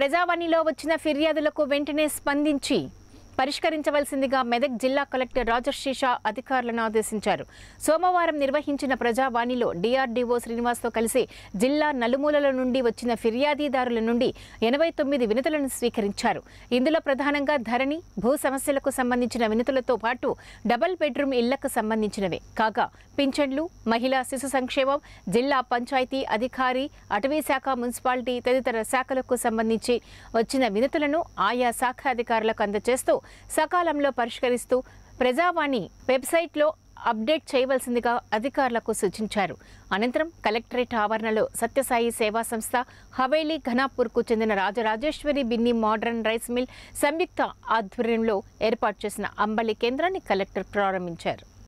ప్రజావాణిలో వచ్చిన ఫిర్యాదులకు వెంటనే స్పందించి పరిష్కరించవలసిందిగా మెదక్ జిల్లా కలెక్టర్ రాజశీషా అధికారులను ఆదేశించారు సోమవారం నిర్వహించిన ప్రజావాణిలో డిఆర్డీఓ శ్రీనివాస్తో కలిసి జిల్లా నలుమూలల నుండి వచ్చిన ఫిర్యాదీదారుల నుండి ఎనభై తొమ్మిది వినతులను స్వీకరించారు ఇందులో ప్రధానంగా ధరణి భూ సమస్యలకు సంబంధించిన వినతులతో పాటు డబుల్ బెడ్రూమ్ ఇళ్లకు సంబంధించినవే కాగా పింఛన్లు మహిళా శిశు సంక్షేమం జిల్లా పంచాయతీ అధికారి అటవీ శాఖ మున్సిపాలిటీ తదితర శాఖలకు సంబంధించి వచ్చిన వినతులను ఆయా శాఖ అధికారులకు అందజేస్తూ సకాలంలో పరిష్కరిస్తూ ప్రజావాణి వెబ్సైట్లో అప్డేట్ చేయవలసిందిగా అధికారులకు సూచించారు అనంతరం కలెక్టరేట్ ఆవరణలో సత్యసాయి సేవా సంస్థ హవేలీ ఘనాపూర్కు చెందిన రాజరాజేశ్వరి బిన్ని మోడర్న్ రైస్ మిల్ సంయుక్త ఆధ్వర్యంలో ఏర్పాటు చేసిన అంబలి కేంద్రాన్ని కలెక్టర్ ప్రారంభించారు